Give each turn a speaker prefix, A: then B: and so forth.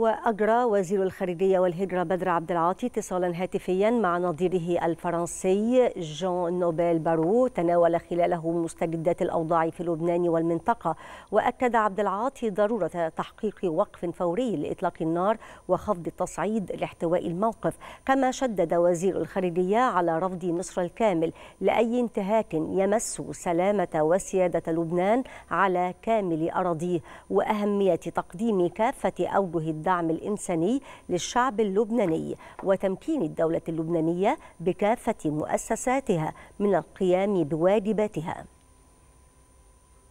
A: وأجرى وزير الخارجية والهجرة بدر عبد العاطي اتصالا هاتفيا مع نظيره الفرنسي جون نوبيل بارو تناول خلاله مستجدات الأوضاع في لبنان والمنطقة وأكد عبد العاطي ضرورة تحقيق وقف فوري لإطلاق النار وخفض التصعيد لاحتواء الموقف كما شدد وزير الخارجية على رفض مصر الكامل لأي انتهاك يمس سلامة وسيادة لبنان على كامل أراضيه وأهمية تقديم كافة أوجه الدعم الدعم الإنساني للشعب اللبناني وتمكين الدولة اللبنانية بكافة مؤسساتها من القيام بواجباتها